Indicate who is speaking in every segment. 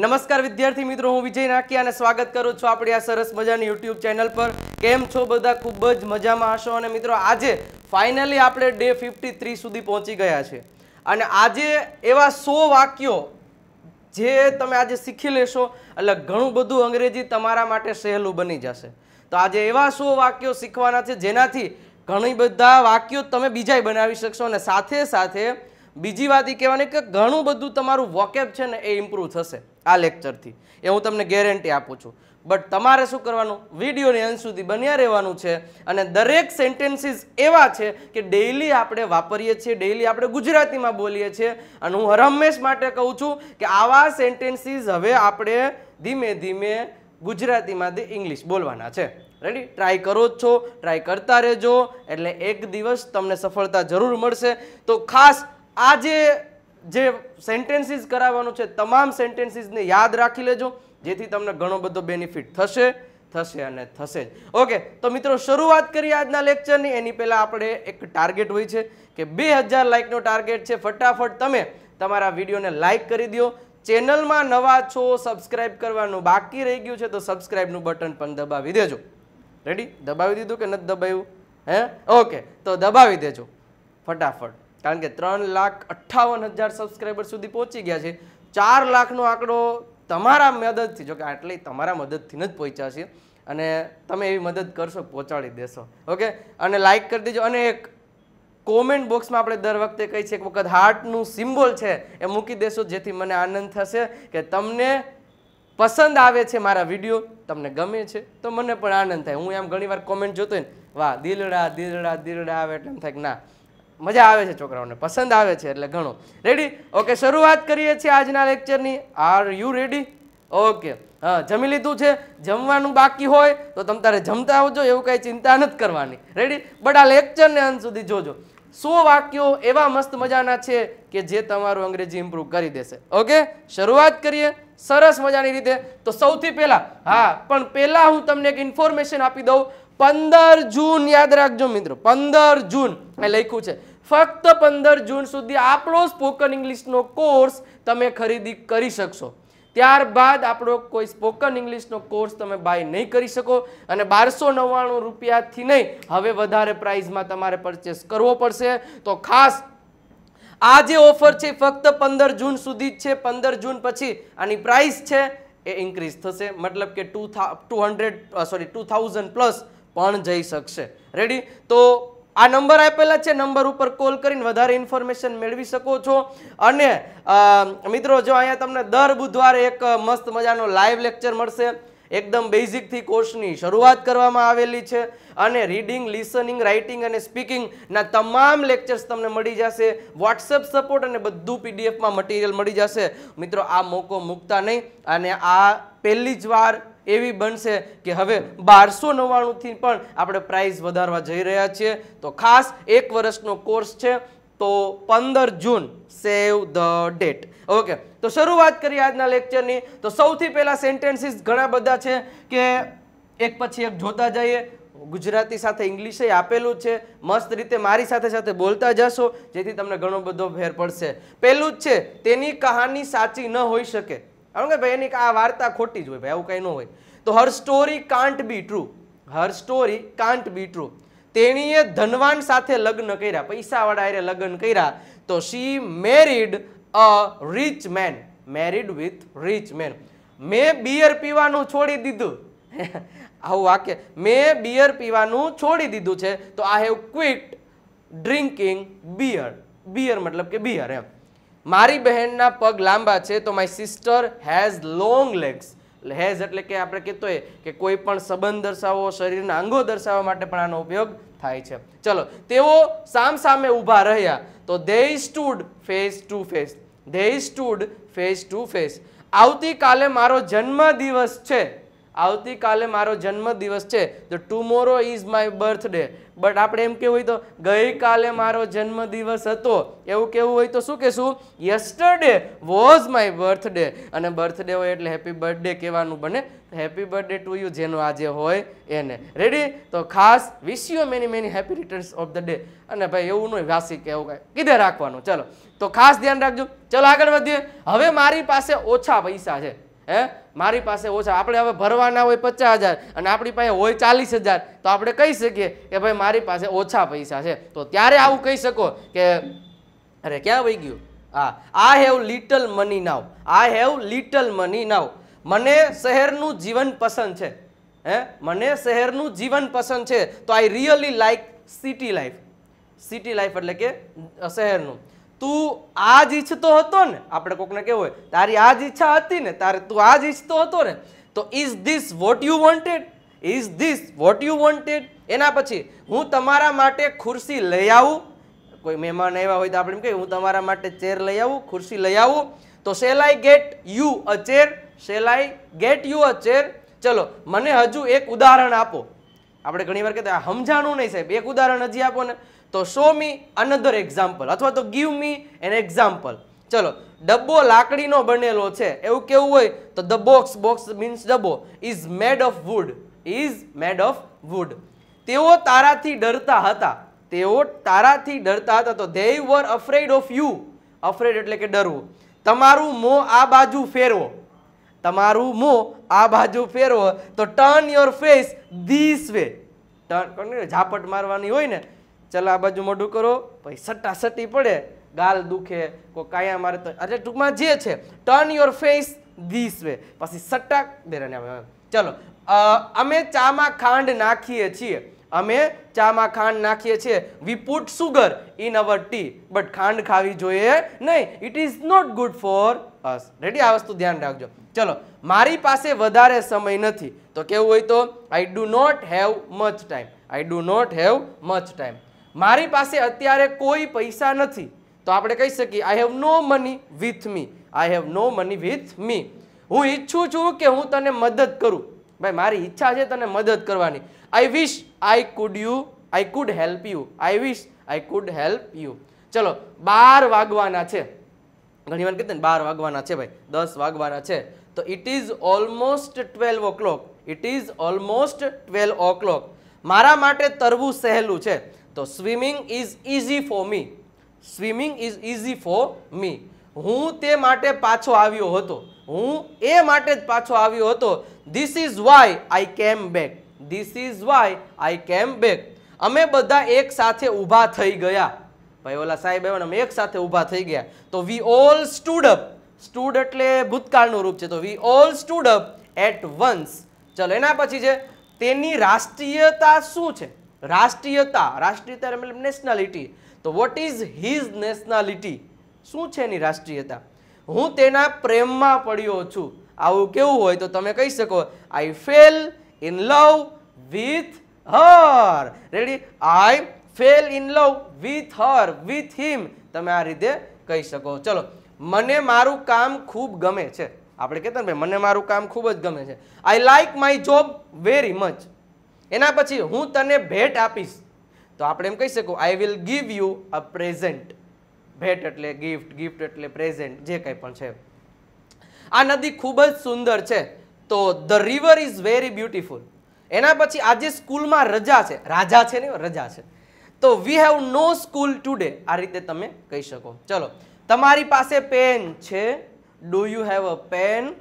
Speaker 1: નમસ્કાર વિદ્યાર્થી મિત્રો હું વિજય નાખી અને સ્વાગત કરું છું આપણી આ સરસ મજાની યુટ્યુબ ચેનલ પર કેમ છો બધા ખૂબ જ મજામાં હશો અને મિત્રો આજે ફાઇનલી આપણે ડે ફિફ્ટી થ્રી સુધી પહોંચી ગયા છે અને આજે એવા સો વાક્યો જે તમે આજે શીખી લેશો એટલે ઘણું બધું અંગ્રેજી તમારા માટે સહેલું બની જશે તો આજે એવા સો વાક્યો શીખવાના છે જેનાથી ઘણી બધા વાક્યો તમે બીજાય બનાવી શકશો અને સાથે સાથે બીજી વાત એ કહેવાની કે ઘણું બધું તમારું વોકેબ છે ને એ ઇમ્પ્રૂવ થશે આ લેક્ચરથી એ હું તમને ગેરંટી આપું છું બટ તમારે શું કરવાનું વિડીયોની અંત સુધી બન્યા રહેવાનું છે અને દરેક સેન્ટેન્સીસ એવા છે કે ડેઈલી આપણે વાપરીએ છીએ ડેઇલી આપણે ગુજરાતીમાં બોલીએ છીએ અને હું હરહમેશ માટે કહું છું કે આવા સેન્ટેન્સીસ હવે આપણે ધીમે ધીમે ગુજરાતીમાંથી ઇંગ્લિશ બોલવાના છે રેડી ટ્રાય કરો જ છો ટ્રાય કરતા રહેજો એટલે એક દિવસ તમને સફળતા જરૂર મળશે તો ખાસ આ જે સેન્ટેન્સીસ કરાવવાનું છે તમામ સેન્ટેન્સીસને યાદ રાખી લેજો જેથી તમને ઘણો બધો બેનિફિટ થશે થશે અને થશે જ ઓકે તો મિત્રો શરૂઆત કરી આજના લેક્ચરની એની પહેલાં આપણે એક ટાર્ગેટ હોય છે કે બે હજાર લાઇકનો ટાર્ગેટ છે ફટાફટ તમે તમારા વિડીયોને લાઇક કરી દો ચેનલમાં નવા છો સબસ્ક્રાઇબ કરવાનું બાકી રહી ગયું છે તો સબસ્ક્રાઇબનું બટન પણ દબાવી દેજો રેડી દબાવી દીધું કે નથી દબાવ્યું હે ઓકે તો દબાવી દેજો ફટાફટ કારણ કે ત્રણ લાખ અઠ્ઠાવન હજાર સબસ્ક્રાઈબર સુધી પહોંચી ગયા છે ચાર લાખનો આંકડો તમારા મદદથી જોકે આટલી તમારા મદદથી જ પહોંચ્યા છે અને તમે એવી મદદ કરશો પહોંચાડી દેશો ઓકે અને લાઇક કરી દેજો અને એક કોમેન્ટ બોક્સમાં આપણે દર વખતે કહી છે એક વખત હાર્ટનું સિમ્બોલ છે એ મૂકી દેશો જેથી મને આનંદ થશે કે તમને પસંદ આવે છે મારા વિડીયો તમને ગમે છે તો મને પણ આનંદ થાય હું એમ ઘણીવાર કોમેન્ટ જોતો હોય ને વાહ દિલડા દિલડા દિલડા આવે એટલે એમ થાય કે ના મજા આવે છે છોકરાઓને પસંદ આવે છે એટલે ઘણું રેડી ઓકે શરૂઆત કરીએ છીએ આજના લેક્ચરની આર યુ રેડી ઓકે હા જમી લીધું છે જમવાનું બાકી હોય તો તમે તારે જમતા આવજો એવું કાંઈ ચિંતા નથી કરવાની રેડી બટ આ લેક્ચરને અંત સુધી જોજો સો વાક્યો એવા મસ્ત મજાના છે કે જે તમારું અંગ્રેજી ઇમ્પ્રૂવ કરી દેશે ઓકે શરૂઆત કરીએ સરસ મજાની રીતે તો સૌથી પહેલાં હા પણ પહેલાં હું તમને એક ઇન્ફોર્મેશન આપી દઉં પંદર જૂન યાદ રાખજો મિત્રો પંદર જૂન મેં લખ્યું છે ફક્ત પંદર જૂન સુધી આપણો સ્પોકન ઇંગ્લિશનો કોર્સ તમે ખરીદી કરી શકશો ત્યારબાદ આપણો કોઈ સ્પોકન ઇંગ્લિશનો કોર્સ તમે બાય નહીં કરી શકો અને બારસો નવ્વાણું રૂપિયાથી નહીં હવે વધારે પ્રાઇઝમાં તમારે પરચેસ કરવો પડશે તો ખાસ આ જે ઓફર છે ફક્ત પંદર જૂન સુધી જ છે પંદર જૂન પછી આની પ્રાઇસ છે એ ઇન્ક્રીઝ થશે મતલબ કે ટુ થા two hundred sorry two thousand plus પણ જઈ શકશે રેડી તો આ નંબર આપેલા છે નંબર ઉપર કોલ કરીને વધારે ઇન્ફોર્મેશન મેળવી શકો છો અને મિત્રો જો અહીંયા તમને દર બુધવારે એક મસ્ત મજાનો લાઈવ લેક્ચર મળશે એકદમ બેઝિકથી કોર્સની શરૂઆત કરવામાં આવેલી છે અને રીડિંગ લિસનિંગ રાઇટિંગ અને સ્પીકિંગના તમામ લેક્ચર્સ તમને મળી જશે વોટ્સએપ સપોર્ટ અને બધું પીડીએફમાં મટીરિયલ મળી જશે મિત્રો આ મોકો મૂકતા નહીં અને આ પહેલી જ વાર એવી બનશે કે હવે બારસો નવ્વાણુંથી પણ આપણે પ્રાઇસ વધારવા જઈ રહ્યા છીએ તો ખાસ એક વર્ષનો કોર્સ છે તો પંદર June save the date okay તો શરૂઆત કરીએ આજના લેક્ચરની તો સૌથી પહેલાં સેન્ટેન્સીસ ઘણા બધા છે કે એક પછી એક જોતા જઈએ ગુજરાતી સાથે ઇંગ્લિશે આપેલું છે મસ્ત રીતે મારી સાથે સાથે બોલતા જશો જેથી તમને ઘણો બધો ફેર પડશે પહેલું જ છે તેની કહાની સાચી ન હોઈ શકે કારણ કે ભાઈ એની આ વાર્તા ખોટી જ હોય ભાઈ આવું કંઈ ન હોય તો her story can't be true her story can't be true તેણીએ ધનવાન સાથે લગ્ન કર્યા પૈસાવાળા એ લગ્ન કર્યા તો she married a rich man married with rich man મેં બિયર પીવાનું છોડી દીધું આવું વાક્ય મેં બિયર પીવાનું છોડી દીધું છે તો આ have quit drinking beer beer મતલબ કે બિયર એમ મારી બહેનના પગ લાંબા છે તો my sister has long legs has એટલે કે આપણે કહેતો કે કોઈ પણ સંબંધ દર્શાવો શરીરના અંગો દર્શાવવા માટે પણ આનો ઉપયોગ થાય છે ચલો તેઓ સામ સામે ઊભા રહ્યા તો they stood face to face they stood face to face આવતીકાલે મારો જન્મદિવસ છે આવતીકાલે મારો જન્મદિવસ છે તો tomorrow is my birthday but આપણે એમ કેવું હોય તો ગઈકાલે મારો જન્મદિવસ હતો એવું કેવું હોય તો શું કહેશું યસ્ટરડે વોઝ માય બર્થડે અને બર્થડે હોય એટલે હેપી બર્થડે કહેવાનું બને હેપી બર્થડે ટુ યુ જેનો આજે હોય એને રેડી તો ખાસ wish you many many happy returns of the day અને ભાઈ એવું નહીં વાસી કેવું કાંઈ કીધે રાખવાનું ચલો તો ખાસ ધ્યાન રાખજો ચલો આગળ વધીએ હવે મારી પાસે ઓછા પૈસા છે હે મારી પાસે ઓછા આપણે હવે ભરવાના હોય પચાસ હજાર અને આપણી પાસે હોય ચાલીસ હજાર તો આપણે કહી શકીએ કે ભાઈ મારી પાસે ઓછા પૈસા છે તો ત્યારે આવું કહી શકો કે અરે ક્યાં વહી ગયું હા I have little money now I have little money now મને શહેરનું જીવન પસંદ છે હે મને શહેરનું જીવન પસંદ છે તો I really like city life city life એટલે કે શહેરનું તું આ જ ઈચ્છતો હતો ને આપણે કોકને કેવું હોય તારી આ જ ઈચ્છા હતી ને તારે તું આ જ ઈચ્છતો હતો ને તો is this what you wanted is this what you wanted એના પછી હું તમારા માટે ખુરશી લઈ આવું કોઈ મહેમાન આવ્યા હોય તો આપણે એમ કહીએ હું તમારા માટે ચેર લઈ આવું ખુરશી લઈ આવું તો shall I get you a chair shall I get you a chair ચલો મને હજુ એક ઉદાહરણ આપો આપણે ઘણીવાર કહેતા સમજાણું નહીં સાહેબ એક ઉદાહરણ હજી આપો ને તો શો મી અનધર એક્ઝામ્પલ અથવા તો ગીવ મી એન એક્ઝામ્પલ ચલો ડબ્બો લાકડીનો બનેલો છે એવું કેવું હોય તો ધ બોક્સ બોક્સ મીન્સ ડબ્બો is made of wood is made of wood તેઓ તારાથી ડરતા હતા તેઓ તારાથી ડરતા હતા તો they were afraid of you afraid એટલે કે ડરવું તમારું મોં આ બાજુ ફેરવો તમારું મોં આ બાજુ ફેરવો તો turn your face this way turn ઝાપટ મારવાની હોય ને ચાલ આ બાજુ મોઢું કરો પછી સટ્ટા સટ્ટી પડે ગાલ દુખે કોઈ કાયા મારે તો એટલે ટૂંકમાં જે છે turn your face this way પછી સટ્ટા આવે ચલો અમે ચામાં ખાંડ નાખીએ છીએ અમે ચામાં ખાંડ નાખીએ છીએ we put sugar in our tea but ખાંડ ખાવી જોઈએ નહીં it is not good for us ready આ વસ્તુ ધ્યાન રાખજો ચલો મારી પાસે વધારે સમય નથી તો કેવું હોય તો I do not have much time I do not have much time મારી પાસે અત્યારે કોઈ પૈસા નથી તો આપણે કહી શકીએ I have no money with me I have no money with me હું ઈચ્છું છું કે હું તને મદદ કરું ભાઈ મારી ઈચ્છા છે તને મદદ કરવાની I wish I could you I could help you I wish I could help you ચલો બાર વાગવાના છે ઘણી વાર કીધું ને બાર વાગવાના છે ભાઈ દસ વાગવાના છે તો it is almost twelve o'clock it is almost twelve o'clock મારા માટે તરવું સહેલું છે તો swimming is easy for me swimming is easy for me હું તે માટે પાછો આવ્યો હતો હું એ માટે જ પાછો આવ્યો હતો this is why I came back this is why I came back અમે બધા એક સાથે ઊભા થઈ ગયા ભાઈ ઓલા સાહેબ એવા અમે એક સાથે ઊભા થઈ ગયા તો વી ઓલ સ્ટુડ સ્ટુડ એટલે ભૂતકાળનું રૂપ છે તો we all stood at once ચલો એના પછી છે તેની રાષ્ટ્રીયતા શું છે રાષ્ટ્રીયતા રાષ્ટ્રીયતા એટલે નેશનાલિટી તો વોટ ઇઝ હિઝ નેશનાલિટી શું છે એની રાષ્ટ્રીયતા હું તેના પ્રેમમાં પડ્યો છું આવું કેવું હોય તો તમે કહી શકો I fell in love with her ready I fell in love with her with him તમે આ રીતે કહી શકો ચલો મને મારું કામ ખૂબ ગમે છે આપણે કહેતા ને ભાઈ મને મારું કામ ખૂબ જ ગમે છે I like my job very much એના પછી હું તને ભેટ આપીશ તો આપણે એમ કહી શકું I will give you a present ભેટ એટલે ગિફ્ટ ગિફ્ટ એટલે પ્રેઝન્ટ જે કંઈ પણ છે આ નદી ખૂબ જ સુંદર છે તો the river is very beautiful એના પછી આજે સ્કૂલમાં રજા છે રાજા છે ને રજા છે તો we have no school today આ રીતે તમે કહી શકો ચલો તમારી પાસે પેન છે do you have a pen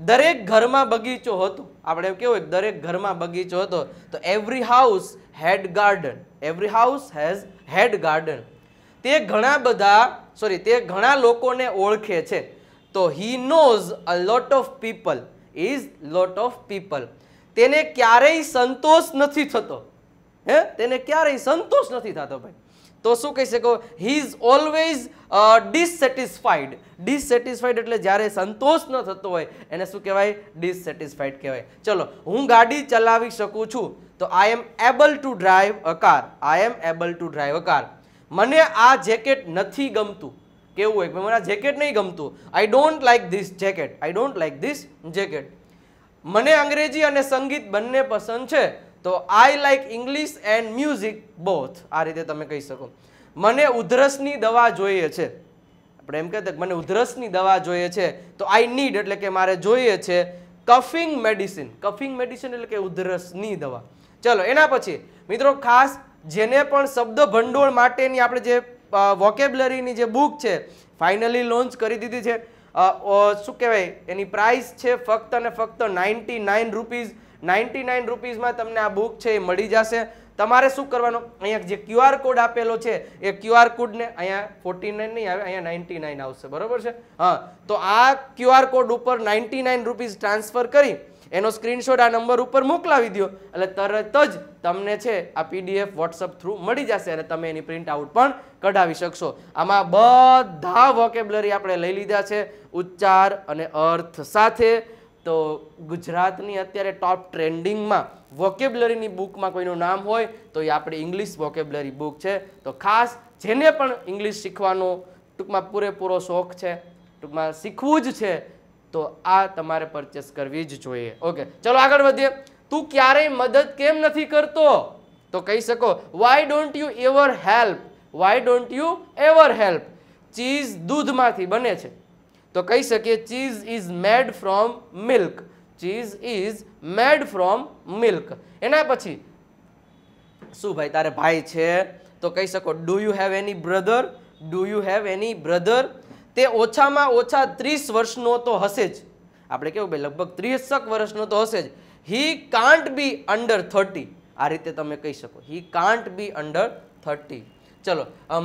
Speaker 1: દરેક ઘરમાં બગીચો હતો આપણે એવું કેવું દરેક ઘરમાં બગીચો હતો તો every house had garden every house has had garden તે ઘણા બધા સોરી તે ઘણા લોકોને ઓળખે છે તો he knows a lot of people is lot of people તેને ક્યારેય સંતોષ નથી થતો હે તેને ક્યારેય સંતોષ નથી થતો ભાઈ તો શું કહી શકો હી ઇઝ ઓલવેઝ ડિસસેટિસ્ફાઈડ ડિસસેટિસ્ફાઈડ એટલે જ્યારે સંતોષ ન થતો હોય એને શું કહેવાય ડિસસેટિસ્ફાઈડ કહેવાય ચલો હું ગાડી ચલાવી શકું છું તો I am able to drive a car I am able to drive a car મને આ જેકેટ નથી ગમતું કેવું હોય મને આ જેકેટ નહીં ગમતું I don't like this jacket I don't like this jacket મને અંગ્રેજી અને સંગીત બંને પસંદ છે તો I like English and music both આ રીતે તમે કહી શકો મને ઉધરસની દવા જોઈએ છે આપણે એમ કહેતા મને ઉધરસની દવા જોઈએ છે તો આઈ નીડ એટલે કે મારે જોઈએ છે કફિંગ મેડિસિન કફિંગ મેડિસિન એટલે કે ઉધરસની દવા ચલો એના પછી મિત્રો ખાસ જેને પણ શબ્દ ભંડોળ માટેની આપણે જે વોકેબ્લરીની જે બુક છે ફાઇનલી લોન્ચ કરી દીધી છે શું કહેવાય એની પ્રાઇસ છે ફક્ત અને ફક્ત ninety nine rupees ninety nine રૂપીઝમાં તમને આ બુક છે એ મળી જશે તમારે શું કરવાનું અહીંયા જે ક્યુઆર કોડ આપેલો છે એ ક્યુઆર કોડને અહીંયા ફોર્ટી નાઇન નહીં આવે અહીંયા નાઇન્ટી નાઇન આવશે બરાબર છે હા તો આ ક્યુઆર કોડ ઉપર નાઇન્ટી નાઇન રૂપીઝ ટ્રાન્સફર કરી એનો સ્ક્રીનશોટ આ નંબર ઉપર મોકલાવી દો એટલે તરત જ તમને છે આ પીડીએફ વોટ્સઅપ થ્રુ મળી જશે અને તમે એની પ્રિન્ટ આઉટ પણ કઢાવી શકશો આમાં બધા વોકેબલરી આપણે લઈ લીધા છે ઉચ્ચાર અને અર્થ સાથે તો ગુજરાતની અત્યારે ટોપ ટ્રેન્ડિંગમાં વોકેબ્લરીની બુકમાં કોઈનું નામ હોય તો એ આપણી ઇંગ્લિશ વોકેબ્લરી બુક છે તો ખાસ જેને પણ ઇંગ્લિશ શીખવાનો ટૂંકમાં પૂરેપૂરો શોખ છે ટૂંકમાં શીખવું જ છે તો આ તમારે પરચેસ કરવી જ જોઈએ ઓકે ચલો આગળ વધીએ તું ક્યારેય મદદ કેમ નથી કરતો તો કહી શકો why don't you ever help why don't you ever help cheese દૂધમાંથી બને છે તો કહી શકીએ cheese is made from milk cheese is made from milk એના પછી શું ભાઈ તારે ભાઈ છે તો કહી શકો do you have any brother do you have any brother તે ઓછામાં ઓછા ત્રીસ વર્ષનો તો હશે જ આપણે કેવું ભાઈ લગભગ ત્રીસક વર્ષનો તો હશે જ he can't be under thirty આ રીતે તમે કહી શકો he can't be under thirty ચલો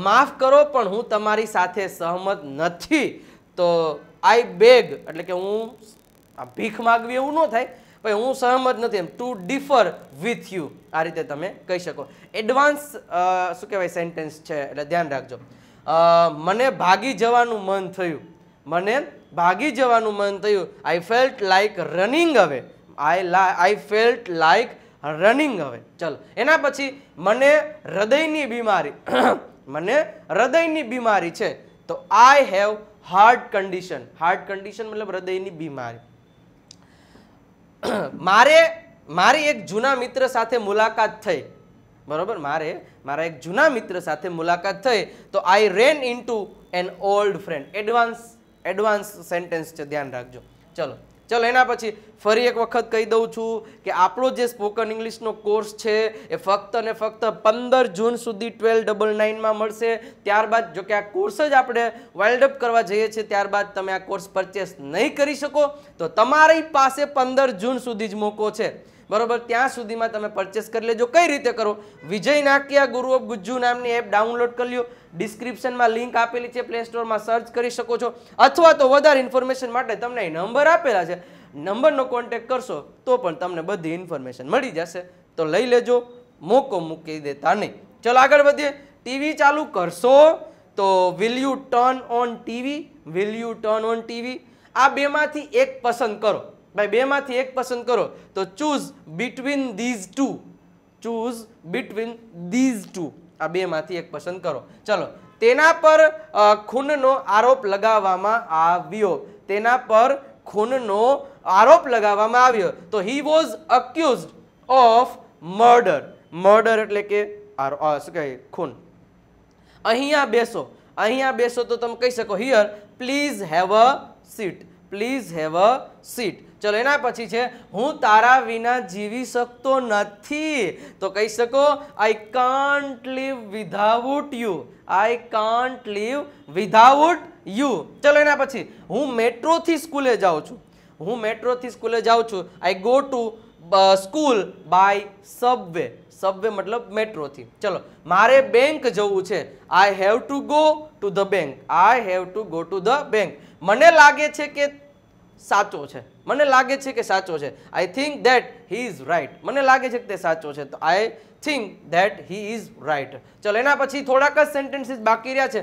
Speaker 1: માફ કરો પણ હું તમારી સાથે સહમત નથી તો આઈ બેગ એટલે કે હું આ ભીખ માગવી એવું ન થાય ભાઈ હું સહમત નથી am to differ with you આ રીતે તમે કહી શકો એડવાન્સ શું કહેવાય સેન્ટેન્સ છે એટલે ધ્યાન રાખજો મને ભાગી જવાનું મન થયું મને ભાગી જવાનું મન થયું આઈ ફેલ્ટ લાઈક રનિંગ હવે I I felt like running હવે ચલો એના પછી મને હૃદયની બીમારી મને હૃદયની બીમારી છે તો I have heart condition heart condition મતલબ હૃદયની બીમારી મારે મારી એક જૂના મિત્ર સાથે મુલાકાત થઈ બરોબર મારે મારા એક જૂના મિત્ર સાથે મુલાકાત થઈ તો I ran in to an old friend advance advance sentence છે ધ્યાન રાખજો ચલો ચલો એના પછી ફરી એક વખત કહી દઉં છું કે આપણો જે સ્પોકન ઇંગ્લિશનો કોર્સ છે એ ફક્ત ને ફક્ત પંદર જૂન સુધી ટ્વેલ્વ ડબલ નાઇનમાં મળશે ત્યારબાદ જો કે આ કોર્સ જ આપણે વાઇલ્ડ અપ કરવા જઈએ છીએ ત્યારબાદ તમે આ કોર્સ પરચેસ નહીં કરી શકો તો તમારી પાસે પંદર જૂન સુધી જ મોકો છે બરોબર ત્યાં સુધીમાં તમે પરચેસ કરી લેજો કઈ રીતે કરો વિજય નાકિયા ગુરુ ઓફ ગુજ્જુ નામની એપ ડાઉનલોડ કરી લો ડિસ્ક્રિપ્શનમાં લિંક આપેલી છે પ્લે સ્ટોરમાં સર્ચ કરી શકો છો અથવા તો વધારે ઇન્ફોર્મેશન માટે તમને નંબર આપેલા છે નંબરનો કોન્ટેક કરશો તો પણ તમને બધી ઇન્ફોર્મેશન મળી જશે તો લઈ લેજો મોકો મૂકી દેતા નહીં ચલો આગળ વધીએ ટીવી ચાલુ કરશો તો will you turn on TV will you turn on TV આ બેમાંથી એક પસંદ કરો ભાઈ બેમાંથી એક પસંદ કરો તો choose between these two choose between these two આ બેમાંથી એક પસંદ કરો ચલો તેના પર ખૂનનો આરોપ લગાવવામાં આવ્યો તેના પર ખૂનનો આરોપ લગાવવામાં આવ્યો તો he was accused of murder murder એટલે કે શું કહે ખૂન અહીંયા બેસો અહીંયા બેસો તો તમે કહી શકો here please have a seat please have a seat ચલો એના પછી છે હું તારા વિના જીવી શકતો નથી તો કહી શકો I can't leave without you I can't leave without you ચલો એના પછી હું મેટ્રોથી સ્કૂલે જાઉં છું હું મેટ્રોથી સ્કૂલે જાઉં છું I go to school by subway subway મતલબ મેટ્રોથી ચલો મારે બેંક જવું છે I have to go to the bank I have to go to the bank મને લાગે છે કે સાચો છે મને લાગે છે કે સાચો છે I think that he is right મને લાગે છે કે તે સાચો છે તો I think that he is right ચલો એના પછી થોડાક જ સેન્ટેન્સીસ બાકી રહ્યા છે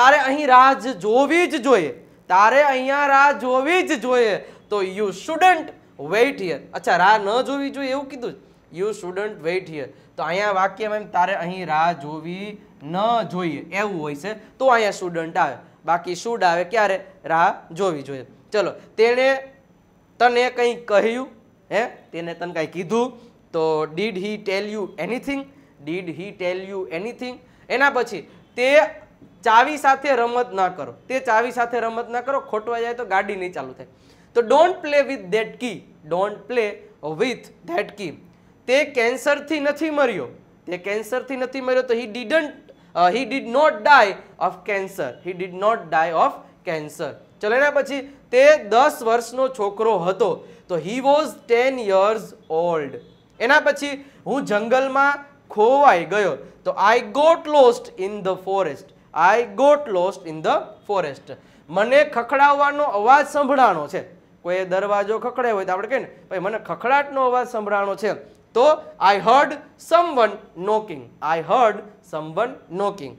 Speaker 1: તારે અહીં રાહ જોવી જ જોઈએ તારે અહીંયા રાહ જોવી જ જોઈએ તો યુ સ્ટુડન્ટ વેઇટ હિયર અચ્છા રાહ ન જોવી જોઈએ એવું કીધું યુ સ્ટુડન્ટ વેઇટ હિયર તો અહીંયા વાક્ય મેમ તારે અહીં રાહ જોવી ન જોઈએ એવું હોય છે તો અહીંયા સ્ટુડન્ટ આવે બાકી શુડ આવે ક્યારે રાહ જોવી જોઈએ ચલો તેણે તને કંઈ કહ્યું હે તેને તને કંઈ કીધું તો did he tell you anything did he tell you anything એના પછી તે ચાવી સાથે રમત ના કરો તે ચાવી સાથે રમત ના કરો ખોટવા જાય તો ગાડી નહીં ચાલુ થાય તો don't play with that key don't play with that key તે કેન્સરથી નથી મર્યો તે કેન્સરથી નથી મર્યો તો he didn't he did not die of cancer he did not die of cancer ચલો એના પછી તે દસ વર્ષનો છોકરો હતો તો he was ten years old એના પછી હું જંગલમાં ખોવાઈ ગયો તો I got lost in the forest I got lost in the forest મને ખખડાવવાનો અવાજ સંભળાણો છે કોઈ દરવાજો ખખડે હોય તો આપણે કહીએ ને ભાઈ મને ખખડાટનો અવાજ સંભળાણો છે તો I heard someone knocking I heard someone knocking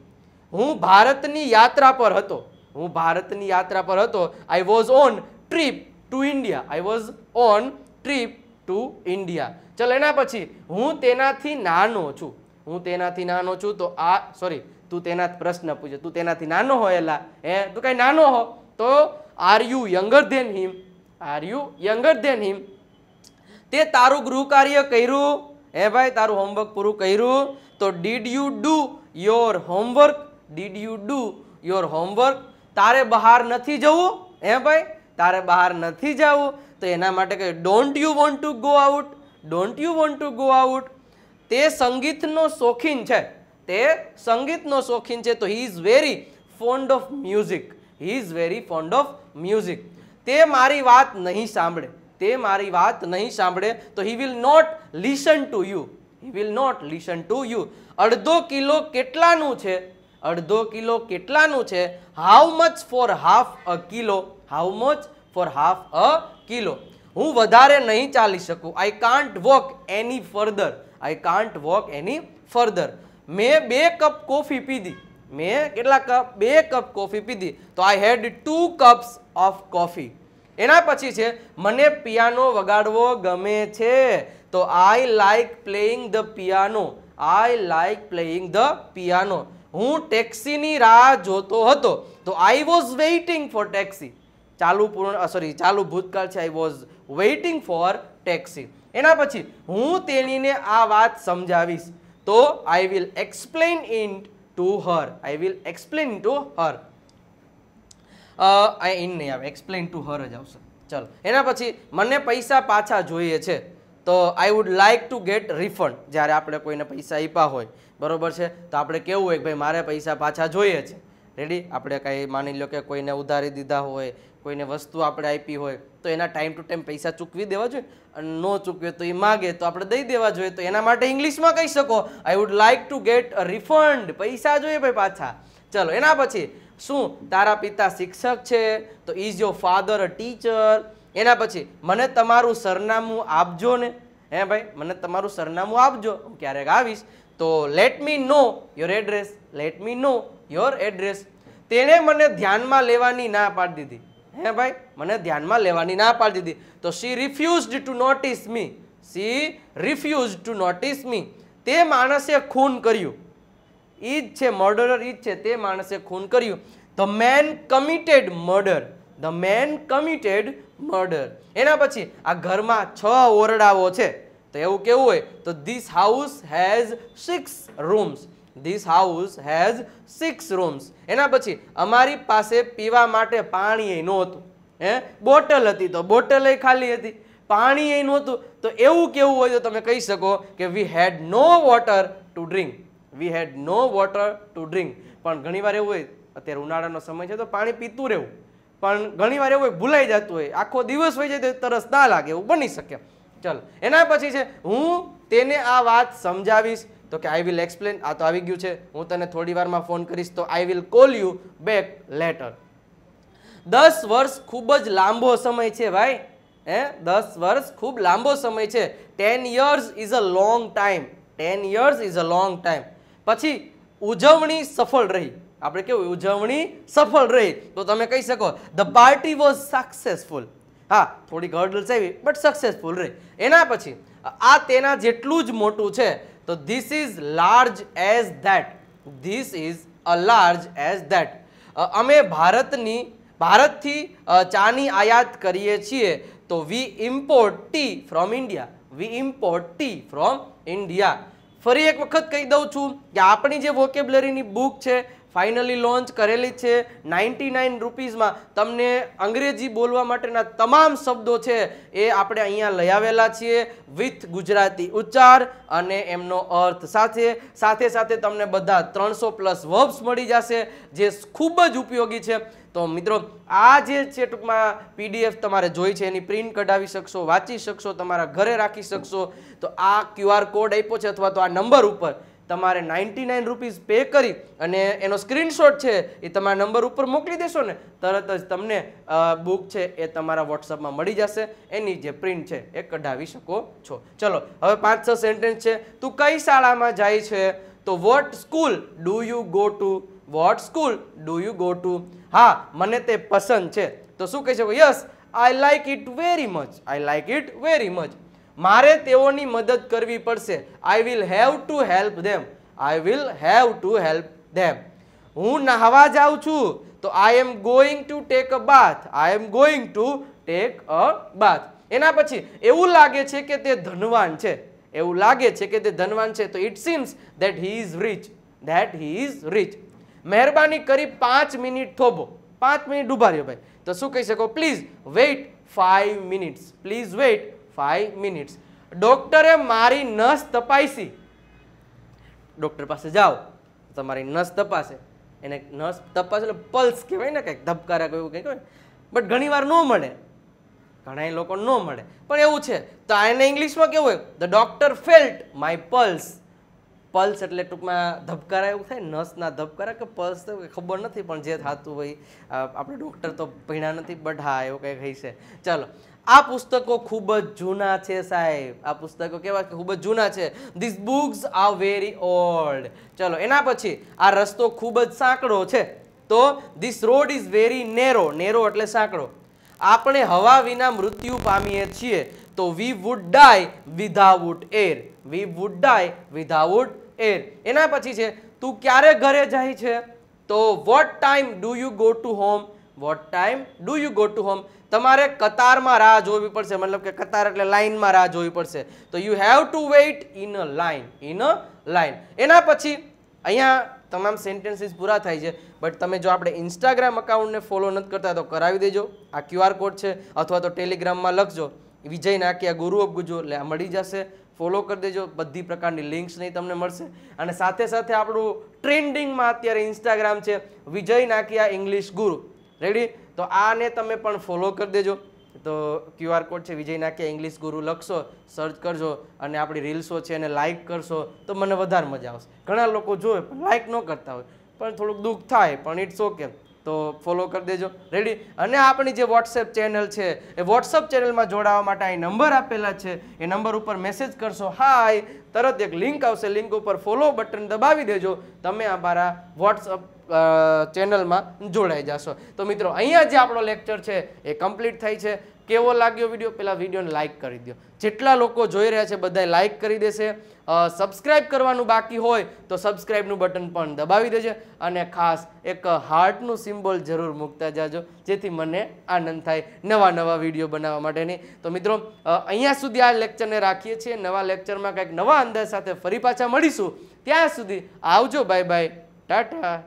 Speaker 1: હું ભારતની યાત્રા પર હતો હું ભારતની યાત્રા પર હતો I was on trip to India I was on trip to India ચલો એના પછી હું તેનાથી નાનો છું હું તેનાથી નાનો છું તો આ સોરી તું તેના પ્રશ્ન પૂછે તું તેનાથી નાનો હો એલા હે તું કાંઈ નાનો હો તો are you younger than him are you younger than him તે તારું ગૃહ કાર્ય કર્યું હે ભાઈ તારું હોમવર્ક પૂરું કર્યું તો did you do your homework did you do your homework તારે બહાર નથી જવું હે ભાઈ તારે બહાર નથી જવું તો એના માટે કહે don't you want to go out don't you want to go out તે સંગીતનો શોખીન છે તે સંગીતનો શોખીન છે તો he is very fond of music he is very fond of music તે મારી વાત નહીં સાંભળે તે મારી વાત નહીં સાંભળે તો he will not listen to you he will not listen to you અડધો કિલો કેટલાનું છે અડધો કિલો કેટલાનું છે how much for half a kilo how much for half a kilo હું વધારે નહીં ચાલી શકું I can't walk any further I can't walk any further મેં બે કપ કોફી પીધી મેં કેટલા કપ બે કપ કોફી પીધી તો I had two cups of coffee એના પછી છે મને પિયાનો વગાડવો ગમે છે તો I like playing the piano I like playing the piano હું ટેક્સીની રાહ જોતો હતો તો I was waiting for taxi ચાલુ પૂર્ણ સોરી ચાલુ ભૂતકાળ છે I was waiting for taxi એના પછી હું તેણીને આ વાત સમજાવીશ તો I will explain in to her I will explain to her I in નહીં આવે એક્સપ્લેન ટુ હર જ આવશે ચલો એના પછી મને પૈસા પાછા જોઈએ છે તો I would like to get refund જ્યારે આપણે કોઈને પૈસા આપ્યા હોય બરોબર છે તો આપણે કેવું હોય કે ભાઈ મારે પૈસા પાછા જોઈએ છે રેડી આપણે કંઈ માની લો કે કોઈને ઉધારી દીધા હોય કોઈને વસ્તુ આપણે આપી હોય તો એના ટાઈમ ટુ ટાઈમ પૈસા ચૂકવી દેવા જોઈએ અને ન ચૂકવે તો એ માગે તો આપણે દઈ દેવા જોઈએ તો એના માટે ઇંગ્લિશમાં કહી શકો I would like to get refund પૈસા જોઈએ ભાઈ પાછા ચલો એના પછી શું તારા પિતા શિક્ષક છે તો is your father a teacher એના પછી મને તમારું સરનામું આપજો ને હે ભાઈ મને તમારું સરનામું આપજો હું ક્યારેક આવીશ તો let me know your address let me know your address તેણે મને ધ્યાનમાં લેવાની ના પાડી દીધી હે ભાઈ મને ધ્યાનમાં લેવાની ના પાડી દીધી તો she refused to notice me she refuse to notice me તે માણસે ખૂન કર્યું ઈજ છે મર્ડરર ઈજ છે તે માણસે ખૂન કર્યું the man committed murder the man committed murder એના પછી આ ઘરમાં છ ઓરડાઓ છે તો એવું કેવું હોય તો this house has six rooms this house has six rooms એના પછી અમારી પાસે પીવા માટે પાણી એ નહોતું હે બોટલ હતી તો બોટલ ખાલી હતી પાણી એ નહોતું તો એવું કેવું હોય તો તમે કહી શકો કે we had no water to drink we had no water to drink પણ ઘણીવાર એવું હોય અત્યારે ઉનાળાનો સમય છે તો પાણી પીતું રહેવું પણ ઘણીવાર એવું હોય ભૂલાઈ જતું હોય આખો દિવસ હોય છે તો તરસ ના લાગે એવું બની શકે ચાલો એના પછી છે હું તેને આ વાત સમજાવીશ તો કે આઈ વિલ એક્સપ્લેન આ તો આવી ગયું છે હું તને થોડી વારમાં ફોન કરીશ તો I will call you back later દસ વર્ષ ખૂબ જ લાંબો સમય છે ભાઈ હે દસ વર્ષ ખૂબ લાંબો સમય છે ten years is a long time ten years is a long time પછી ઉજવણી સફળ રહી આપણે કેવું ઉજવણી સફળ રહી તો તમે કહી શકો ધ પાર્ટી વોઝ સક્સેસફુલ હા થોડી ગર્ડલ્સ આવી બટ સક્સેસફુલ રહી એના પછી આ તેના જેટલું જ મોટું છે તો this is large as that this is a large as that અમે ભારતની ભારતથી ચાની આયાત કરીએ છીએ તો we import tea from India we import tea from India ફરી એક વખત કહી દઉં છું કે આપણી જે વોકેબ્લરીની બુક છે ફાઇનલી લોન્ચ કરેલી છે નાઇન્ટી નાઇન રૂપીઝમાં તમને અંગ્રેજી બોલવા માટેના તમામ શબ્દો છે એ આપણે અહીંયા લઈ આવેલા છીએ વિથ ગુજરાતી ઉચ્ચાર અને એમનો અર્થ સાથે સાથે સાથે તમને બધા ત્રણસો પ્લસ વર્બ્સ મળી જશે જે ખૂબ જ ઉપયોગી છે તો મિત્રો આ જે છે ટૂંકમાં પીડીએફ તમારે જોઈ છે એની પ્રિન્ટ કઢાવી શકશો વાંચી શકશો તમારા ઘરે રાખી શકશો તો આ ક્યુઆર કોડ આપ્યો છે અથવા તો આ નંબર ઉપર તમારે નાઇન્ટી નાઇન રૂપીઝ પે કરી અને એનો સ્ક્રીનશોટ છે એ તમારા નંબર ઉપર મોકલી દેશો ને તરત જ તમને બુક છે એ તમારા વોટ્સઅપમાં મળી જશે એની જે પ્રિન્ટ છે એ કઢાવી શકો છો ચલો હવે પાંચ છ સેન્ટેન્સ છે તું કઈ શાળામાં જાય છે તો what school do you go to what school do you go to હા મને તે પસંદ છે તો શું કહી શકો yes I like it very much I like it very much મારે તેઓની મદદ કરવી પડશે I will have to help them I will have to help them હું નહાવા જાઉં છું તો I am going to take a bath I am going to take a bath એના પછી એવું લાગે છે કે તે ધનવાન છે એવું લાગે છે કે તે ધનવાન છે તો it seems that he is rich that he is rich મહેરબાની કરી પાંચ મિનિટ થોભો પાંચ મિનિટ ઉભા રહ્યો ભાઈ તો શું કહી શકો please wait five minutes please wait five minutes ડૉક્ટરે મારી નસ તપાસી ડૉક્ટર પાસે જાઓ તમારી નસ તપાસે એને નસ તપાસ એટલે પલ્સ કહેવાય ને કંઈક ધબકારા એવું કંઈક હોય બટ ઘણીવાર ન મળે ઘણા લોકો ન મળે પણ એવું છે તો આને ઇંગ્લિશમાં કેવું હોય the doctor felt my pulse pulse એટલે ટૂંકમાં ધબકારા એવું થાય નસના ધબકારા કે પલ્સ તો ખબર નથી પણ જે થતું હોય આપણે ડૉક્ટર તો ભણ્યા નથી બટ હા એવું કંઈક છે ચાલો આ પુસ્તકો ખૂબ જ જૂના છે સાહેબ આ પુસ્તકો કેવા ખૂબ જ જૂના છે this books are very old ચલો એના પછી આ રસ્તો ખૂબ જ સાંકડો છે તો this road is very narrow narrow એટલે સાંકડો આપણે હવા વિના મૃત્યુ પામીએ છીએ તો we would die without air we would die without air એના પછી છે તું ક્યારે ઘરે જાય છે તો what time do you go to home what time do you go to home તમારે કતારમાં રાહ જોવી પડશે મતલબ કે કતાર એટલે લાઇનમાં રાહ જોવી પડશે તો you have to wait in a line in a line એના પછી અહીંયા તમામ સેન્ટેન્સીસ પૂરા થાય છે બટ તમે જો આપણે ઇન્સ્ટાગ્રામ અકાઉન્ટને ફોલો નથી કરતા તો કરાવી દેજો આ ક્યુઆર કોડ છે અથવા તો ટેલિગ્રામમાં લખજો વિજય નાખ્યા ગુરુ અપગુજો એટલે મળી જશે ફોલો કરી દેજો બધી પ્રકારની લિંક્સ નહીં તમને મળશે અને સાથે સાથે આપણું ટ્રેન્ડિંગમાં અત્યારે ઇન્સ્ટાગ્રામ છે વિજય નાકિયા ઇંગ્લિશ ગુરુ રેડી તો આને તમે પણ ફોલો કરી દેજો તો ક્યુઆર કોડ છે વિજય નાખ્યા ઇંગ્લિશ ગુરુ લખશો સર્ચ કરજો અને આપણી રીલ્સો છે એને લાઇક કરશો તો મને વધારે મજા આવશે ઘણા લોકો જોવે પણ લાઇક ન કરતા હોય પણ થોડુંક દુઃખ થાય પણ ઇટ્સ ઓકે તો ફોલો કરી દેજો રેડી અને આપણી જે વોટ્સએપ ચેનલ છે એ વોટ્સઅપ ચેનલમાં જોડાવા માટે અહીં નંબર આપેલા છે એ નંબર ઉપર મેસેજ કરશો હાય તરત એક લિંક આવશે લિંક ઉપર ફોલો બટન દબાવી દેજો તમે અમારા વોટ્સઅપ ચેનલમાં જોડાઈ જશો તો મિત્રો અહીંયા જે આપણો લેક્ચર છે એ કમ્પ્લીટ થઈ છે કેવો લાગ્યો વિડીયો પેલા વિડીયોને લાઇક કરી દો જેટલા લોકો જોઈ રહ્યા છે બધાએ લાઇક કરી દેશે સબસ્ક્રાઇબ કરવાનું બાકી હોય તો સબસ્ક્રાઇબનું બટન પણ દબાવી દેજે અને ખાસ એક હાર્ટનું સિમ્બોલ જરૂર મૂકતા જાજો જેથી મને આનંદ થાય નવા નવા વિડીયો બનાવવા માટેની તો મિત્રો અહીંયા સુધી આ લેક્ચરને રાખીએ છીએ નવા લેક્ચરમાં કંઈક નવા અંદાજ સાથે ફરી પાછા મળીશું ત્યાં સુધી આવજો બાય બાય ટાટા